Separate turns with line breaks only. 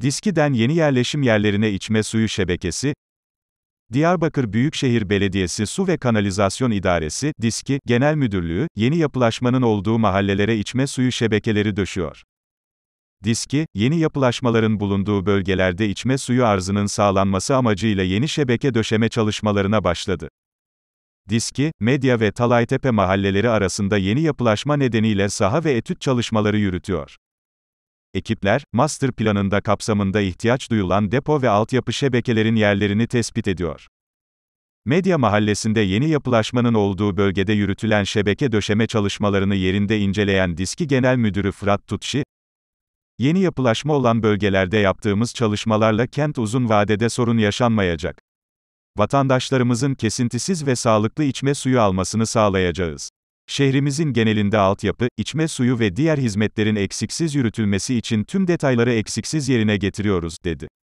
Diskiden yeni yerleşim yerlerine içme suyu şebekesi, Diyarbakır Büyükşehir Belediyesi Su ve Kanalizasyon İdaresi, Diski, Genel Müdürlüğü, yeni yapılaşmanın olduğu mahallelere içme suyu şebekeleri döşüyor. Diski, yeni yapılaşmaların bulunduğu bölgelerde içme suyu arzının sağlanması amacıyla yeni şebeke döşeme çalışmalarına başladı. Diski, Medya ve Talaytepe mahalleleri arasında yeni yapılaşma nedeniyle saha ve etüt çalışmaları yürütüyor. Ekipler, master planında kapsamında ihtiyaç duyulan depo ve altyapı şebekelerin yerlerini tespit ediyor. Medya Mahallesi'nde yeni yapılaşmanın olduğu bölgede yürütülen şebeke döşeme çalışmalarını yerinde inceleyen Diski Genel Müdürü Fırat Tutşi, Yeni yapılaşma olan bölgelerde yaptığımız çalışmalarla kent uzun vadede sorun yaşanmayacak. Vatandaşlarımızın kesintisiz ve sağlıklı içme suyu almasını sağlayacağız. Şehrimizin genelinde altyapı, içme suyu ve diğer hizmetlerin eksiksiz yürütülmesi için tüm detayları eksiksiz yerine getiriyoruz, dedi.